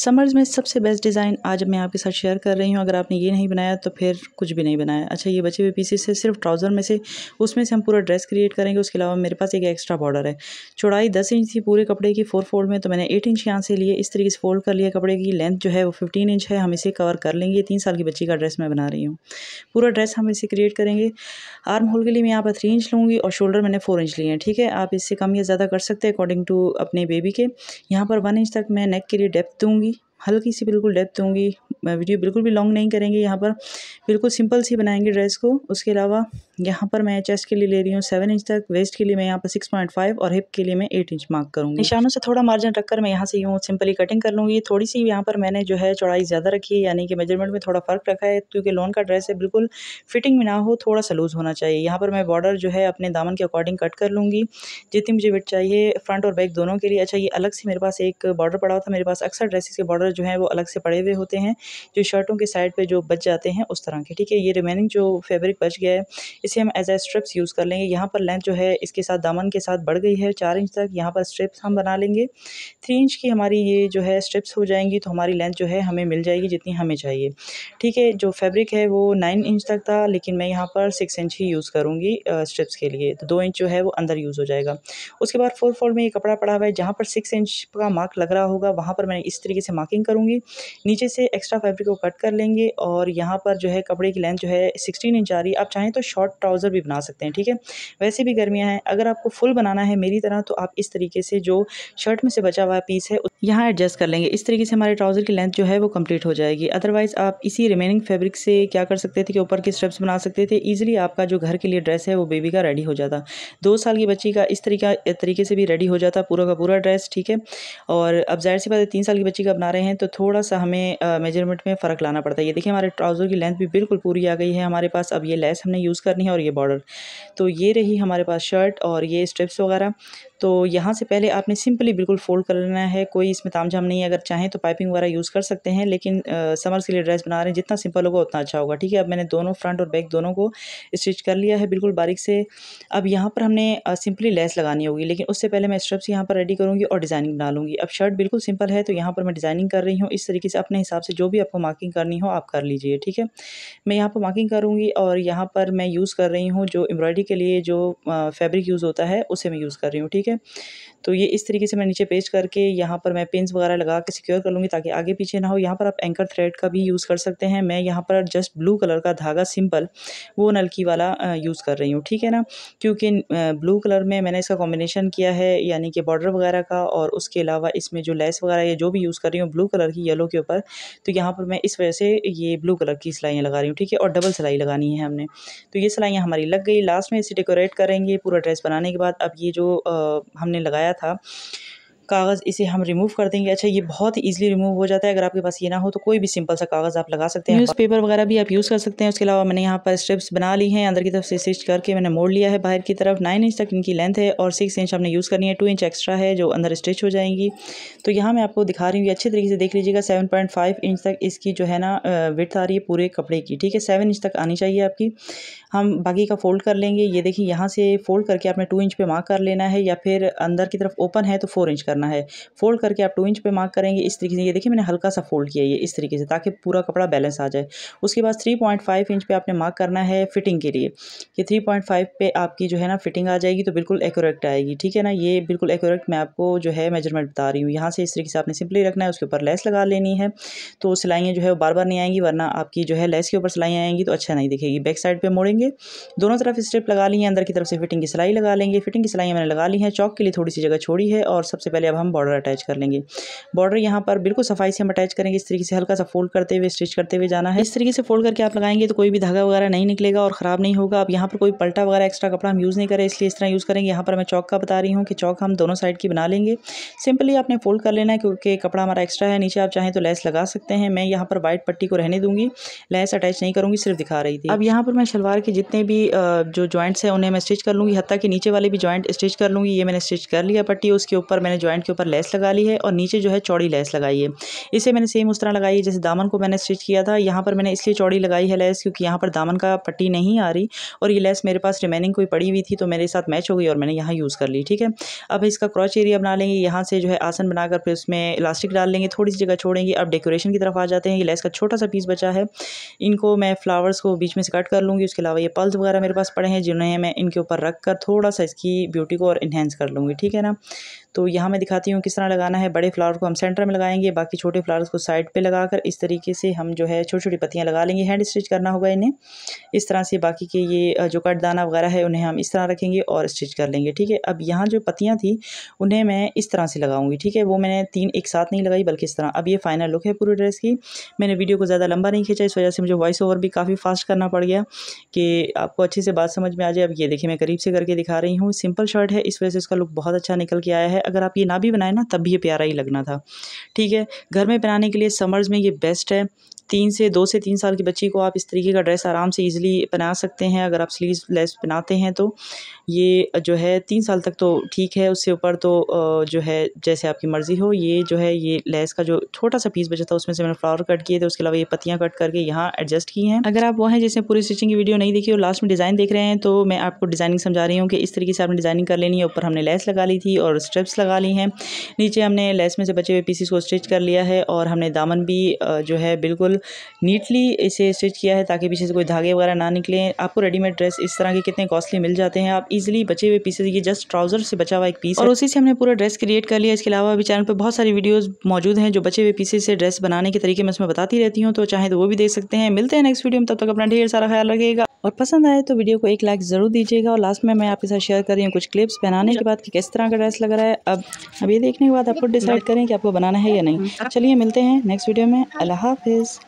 summers में सबसे best design आज मैं आपके साथ शेयर कर रही हूँ अगर आपने ये नहीं बनाया तो फिर कुछ भी नहीं बनाया अच्छा ये बचे हुए पीसेस से सिर्फ ट्राउज़र में से उसमें से हम पूरा ड्रेस क्रिएट करेंगे उसके अलावा मेरे पास एक एक्स्ट्रा बॉर्डर है चौड़ाई दस इंच थी पूरे कपड़े की फोर फोल्ड में तो मैंने एट इंच यहाँ से लिए इस तरीके से फोल्ड कर लिया कपड़े की लेंथ जो है वो फिफ्टीन इंच है हम इसे कवर कर लेंगे तीन साल की बच्ची का ड्रेस मैं बना रही हूँ पूरा ड्रेस हम इसे क्रिएट करेंगे आर्म होल के लिए मैं यहाँ पर थ्री इंच लूँगी और शोल्डर मैंने फोर इंच लिए हैं ठीक है आप इससे कम या ज़्यादा कर सकते हैं अकॉर्डिंग टू अपने बेबी के यहाँ पर वन इंच तक मैं नेक के लिए डेप्थ दूँगी होंगी हल्की सी बिल्कुल डेप्थ होंगी वीडियो बिल्कुल भी लॉन्ग नहीं करेंगे यहाँ पर बिल्कुल सिंपल सी बनाएंगे ड्रेस को उसके अलावा यहाँ पर मैं चेस्ट के लिए ले रही हूँ सेवन इंच तक वेस्ट के लिए मैं यहाँ पर सिक्स पॉइंट फाइव और हिप के लिए मैं एट इंच मार्क करूँगी निशानों से थोड़ा मार्जिन रखकर मैं यहाँ से यूँ सिंपली कटिंग कर लूँगी थोड़ी सी यहाँ पर मैंने जो है चौड़ाई ज़्यादा रखी है यानी कि मेजरमेंट में थोड़ा फ़र्क रखा है क्योंकि लोन का ड्रेस है बिल्कुल फिटिंग में ना हो थोड़ा सा लूज़ होना चाहिए यहाँ पर मैं बॉर्डर जो है अपने दामन के अकॉर्डिंग कट कर लूँगी जितनी मुझे विट चाहिए फ्रंट और बैक दोनों के लिए अच्छा ये अलग से मेरे पास एक बॉर्डर पड़ा हुआ था मेरे पास अक्सर ड्रेसेस के बॉर्डर जो है वो अलग से पड़े हुए होते हैं जो शर्टों के साइड पर जो बच जाते हैं उस तरह के ठीक है ये रिमेनिंग जो फैब्रिक बच गया है इसे हम एज ए स्ट्रिप्स यूज़ कर लेंगे यहाँ पर लेंथ जो है इसके साथ दामन के साथ बढ़ गई है चार इंच तक यहाँ पर स्ट्रिप्स हम बना लेंगे थ्री इंच की हमारी ये जो है स्ट्रिप्स हो जाएंगी तो हमारी लेंथ जो है हमें मिल जाएगी जितनी हमें चाहिए ठीक है जो फैब्रिक है वो नाइन इंच तक था लेकिन मैं यहाँ पर सिक्स इंच ही यूज़ करूँगी स्ट्रिप्स के लिए तो दो इंच जो है वो अंदर यूज़ हो जाएगा उसके बाद फोर फोल्ड में ये कपड़ा पड़ा हुआ है जहाँ पर सिक्स इंच का मार्क लग रहा होगा वहाँ पर मैं इस तरीके से मार्किंग करूँगी नीचे से एक्स्ट्रा फैब्रिक को कट कर लेंगे और यहाँ पर जो है कपड़े की लेंथ जो है सिक्सटीन इंच आ रही है आप चाहें तो शॉर्ट ट्राउज़र भी बना सकते हैं ठीक है वैसे भी गर्मियाँ हैं अगर आपको फुल बनाना है मेरी तरह तो आप इस तरीके से जो शर्ट में से बचा हुआ पीस है यहाँ एडजस्ट कर लेंगे इस तरीके से हमारे ट्राउज़र की लेंथ जो है वो कम्प्लीट हो जाएगी अदरवाइज़ आप इसी रिमेनिंग फैब्रिक से क्या कर सकते थे कि ऊपर के स्टेप्स बना सकते थे ईजिली आपका जो घर के लिए ड्रेस है वो बेबी का रेडी हो जाता दो साल की बच्ची का इस तरीका तरीके से भी रेडी हो जाता पूरा का पूरा ड्रेस ठीक है और अब जाहिर सी बात है तीन साल की बच्ची का बना रहे हैं तो थोड़ा सा हमें मेजरमेंट मेजरमेंट में फ़र्क लाना पड़ता है ये देखिए हमारे ट्राउज़र की लेंथ भी बिल्कुल पूरी आ गई है हमारे पास अब ये लेस हमने यूज़ करनी है और ये बॉर्डर तो ये रही हमारे पास शर्ट और ये स्ट्रिप्स वगैरह तो यहाँ से पहले आपने सिंपली बिल्कुल फोल्ड कर लेना है कोई इसमें तामझाम नहीं है अगर चाहें तो पाइपिंग वगैरह यूज़ कर सकते हैं लेकिन आ, समर्स के लिए ड्रेस बना रहे हैं जितना सिंपल होगा उतना अच्छा होगा ठीक है अब मैंने दोनों फ्रंट और बैक दोनों को स्टिच कर लिया है बिल्कुल बारीक से अब यहाँ पर हमने सिंपली लेस लगानी होगी लेकिन उससे पहले मैं स्ट्रप्स यहाँ पर रेडी करूँगी और डिज़ाइनिंग बना लूँगी अब शर्ट बिल्कुल सिंपल है तो यहाँ पर मैं डिज़ाइनिंग कर रही हूँ इस तरीके से अपने हिसाब से जो भी आपको मार्किंग करनी हो आप कर लीजिए ठीक है मैं यहाँ पर मार्किंग करूँगी और यहाँ पर मैं यूज़ कर रही हूँ जो एम्ब्रॉयडरी बॉडी के लिए जो फैब्रिक यूज़ होता है उसे मैं यूज़ कर रही हूँ ठीक है तो ये इस तरीके से मैं नीचे पेस्ट करके यहाँ पर मैं पिंस वगैरह लगा के सिक्योर कर लूँगी ताकि आगे पीछे ना हो यहाँ पर आप एंकर थ्रेड का भी यूज़ कर सकते हैं मैं यहाँ पर जस्ट ब्लू कलर का धागा सिंपल वो नलकी वाला यूज़ कर रही हूँ ठीक है ना क्योंकि ब्लू कलर में मैंने इसका कॉम्बिनेशन किया है यानी कि बॉर्डर वगैरह का और उसके अलावा इसमें जो लेस वगैरह या जो भी यूज़ कर रही हूँ ब्लू कलर की येलो के ऊपर तो यहाँ पर मैं इस वजह से ये ब्लू कलर की सिलाइयाँ लगा रही हूँ ठीक है और डबल सिलाई लगानी है हमने तो ये सिलाइयाँ हमारी लग गई लास्ट में इसे डेकोरेट करेंगे पूरा ड्रेस बनाने के बाद अब ये जो हमने लगाया था कागज़ इसे हम रिमूव कर देंगे अच्छा ये बहुत ही ईजिली रिमूव हो जाता है अगर आपके पास ये ना हो तो कोई भी सिंपल सा कागज़ आप लगा सकते हैं न्यूज़पेपर वगैरह भी आप यूज़ कर सकते हैं उसके अलावा मैंने यहाँ पर स्ट्रिप्स बना ली हैं अंदर की तरफ से स्टिच करके मैंने मोड़ लिया है बाहर की तरफ नाइन इंच तक इनकी लेंथ है और सिक्स इंच हमने यूज़ करनी है टू इंच एक्स्ट्रा है जो अंदर स्टिच हो जाएंगी तो यहाँ मैं आपको दिखा रही हूँ अच्छे तरीके से देख लीजिएगा सेवन पॉइंट फाइव इंच तक इसकी जो है ना विथ आ रही है पूरे कपड़े की ठीक है सेवन इंच तक आनी चाहिए आपकी हम बाकी का फोल्ड कर लेंगे ये देखिए यहाँ से फोल्ड करके आपने टू इंच पे मार्क कर लेना है या फिर अंदर की तरफ ओपन है तो फोर इंच करना करना है फोल्ड करके आप टू इंच पे मार्क करेंगे इस तरीके से ये देखिए मैंने हल्का सा फोल्ड किया ये इस तरीके से ताकि पूरा कपड़ा बैलेंस आ जाए उसके बाद थ्री पॉइंट फाइव इंच पे आपने मार्क करना है फिटिंग के लिए कि थ्री पॉइंट फाइव पे आपकी जो है ना फिटिंग आ जाएगी तो बिल्कुल एक्यूरेक्ट आएगी ठीक है ना ये बिल्कुल एक्यूरेक्ट मैं आपको जो है मेजरमेंट बता रही हूँ यहाँ से इस तरीके से आपने सिंपली रखना है उसके ऊपर लेस लगा लेनी है तो सिलाइयाँ जो है बार बार नहीं आएंगी वरना आपकी जो है लेस के ऊपर सिलाइयाँ आएंगी तो अच्छा नहीं दिखेगी बैक साइड पर मोड़ेंगे दोनों तरफ स्टेप लगा ली है अंदर की तरफ से फिटिंग की सिलाई लगा लेंगे फिटिंग की सिलाई मैंने लगा ली है चौक के लिए थोड़ी सी जगह छोड़ी है और सबसे पहले पहले अब हम बॉर्डर अटैच कर लेंगे बॉर्डर यहाँ पर बिल्कुल सफाई से हम अटैच करेंगे इस तरीके से हल्का सा फोल्ड करते हुए स्टिच करते हुए जाना है इस तरीके से फोल्ड करके आप लगाएंगे तो कोई भी धागा वगैरह नहीं निकलेगा और ख़राब नहीं होगा अब यहाँ पर कोई पलटा वगैरह एक्स्ट्रा कपड़ा हम यूज़ नहीं करें इसलिए इस तरह यूज़ करेंगे यहाँ पर मैं चौक का बता रही हूँ कि चौक हम दोनों साइड की बना लेंगे सिंपली आपने फोल्ड कर लेना है क्योंकि कपड़ा हमारा एक्स्ट्रा है नीचे आप चाहें तो लेस लगा सकते हैं मैं यहाँ पर वाइट पट्टी को रहने दूँगी लेस अटैच नहीं करूँगी सिर्फ दिखा रही थी अब यहाँ पर मैं शलवार के जितने भी जो जॉइंट्स हैं उन्हें मैं स्टिच कर लूँगी हत्या के नीचे वाले भी जॉइंट स्टिच कर लूँगी ये मैंने स्टिच कर लिया पट्टी उसके ऊपर मैंने ज्वाइंट के ऊपर लेस लगा ली है और नीचे जो है चौड़ी लेस लगाई है इसे मैंने सेम उस तरह लगाई है जैसे दामन को मैंने स्टिच किया था यहाँ पर मैंने इसलिए चौड़ी लगाई है लेस क्योंकि यहाँ पर दामन का पट्टी नहीं आ रही और ये लेस मेरे पास रिमेनिंग कोई पड़ी हुई थी तो मेरे साथ मैच हो गई और मैंने यहाँ यूज़ कर ली ठीक है अब इसका क्रॉच एरिया बना लेंगे यहाँ से जो है आसन बनाकर फिर उसमें इलास्टिक डाल लेंगे थोड़ी सी जगह छोड़ेंगे अब डेकोरेशन की तरफ आ जाते हैं ये लेस का छोटा सा पीस बचा है इनको मैं फ्लावर्स को बीच में से कट कर लूँगी उसके अलावा ये पल्स वगैरह मेरे पास पड़े हैं जिन्हें मैं इनके ऊपर रख कर थोड़ा सा इसकी ब्यूटी को और इन्हेंस कर लूँगी ठीक है ना तो यहाँ मैं दिखाती हूँ किस तरह लगाना है बड़े फ्लावर को हम सेंटर में लगाएंगे बाकी छोटे फ्लावर्स को साइड पे लगाकर इस तरीके से हम जो है छोटी छोटी पत्तियाँ लगा लेंगे हैंड स्टिच करना होगा इन्हें इस तरह से बाकी के ये जो कट दाना वगैरह है उन्हें हम इस तरह रखेंगे और स्टिच कर लेंगे ठीक है अब यहाँ जो पत्तियाँ थी उन्हें मैं इस तरह से लगाऊंगी ठीक है वो मैंने तीन एक साथ नहीं लगाई बल्कि इस तरह अब ये फाइनल लुक है पूरी ड्रेस की मैंने वीडियो को ज़्यादा लंबा नहीं खींचा इस वजह से मुझे वॉइस ओवर भी काफ़ी फास्ट करना पड़ गया कि आपको अच्छे से बात समझ में आ जाए अब ये देखिए मैं करीब से करके दिखा रही हूँ सिंपल शर्ट है इस वजह से इसका लुक बहुत अच्छा निकल के आया है अगर आप ये ना भी बनाए ना तब भी ये प्यारा ही लगना था ठीक है घर में बनाने के लिए समर्स में ये बेस्ट है तीन से दो से तीन साल की बच्ची को आप इस तरीके का ड्रेस आराम से ईज़िली पहना सकते हैं अगर आप स्लीव लेस पहनाते हैं तो ये जो है तीन साल तक तो ठीक है उससे ऊपर तो जो है जैसे आपकी मर्ज़ी हो ये जो है ये लेस का जो छोटा सा पीस बचा था उसमें से मैंने फ्लावर कट किए थे उसके अलावा ये पत्तियाँ कट करके यहाँ एडजस्ट की हैं अगर आप वो हैं जिसने पूरी स्टिचिंग की वीडियो नहीं देखी और लास्ट में डिज़ाइन देख रहे हैं तो मैं आपको डिज़ाइनिंग समझा रही हूँ कि इस तरीके से आपने डिज़ाइनिंग कर लेनी है ऊपर हमने लेस लगा ली थी और स्ट्रिप्स लगा ली हैं नीचे हमने लेस में से बचे हुए पीसीस को स्टिच कर लिया है और हमने दामन भी जो है बिल्कुल नीटली इसे स्टिच किया है ताकि पीछे से कोई धागे वगैरह ना निकले आपको रेडीमेड ड्रेस इस तरह के कितने कॉस्टली मिल जाते हैं आप इजिली बचे हुए पीसेज ये जस्ट ट्राउजर से बचा हुआ एक पीस और उसी से हमने पूरा ड्रेस क्रिएट कर लिया इसके अलावा अभी चैनल पर बहुत सारी वीडियोज़ मौजूद हैं जो बचे हुए पीसेज से ड्रेस बनाने के तरीके में उसमें बताती रहती हूँ तो चाहे तो वो भी देख सकते हैं मिलते हैं नेक्स्ट वीडियो में तब तक अपना ढेर सारा ख्याल रखेगा और पसंद आए तो वीडियो को एक लाइक ज़रूर दीजिएगा और लास्ट में मैं आपके साथ शेयर कर रही हूँ कुछ क्लिप्स पहनाने के बाद कि किस तरह का ड्रेस लग रहा है अब अब ये देखने के बाद आप खुद डिसाइड करें कि आपको बनाना है या नहीं चलिए मिलते हैं नेक्स्ट वीडियो में अल्लाह हाफिज़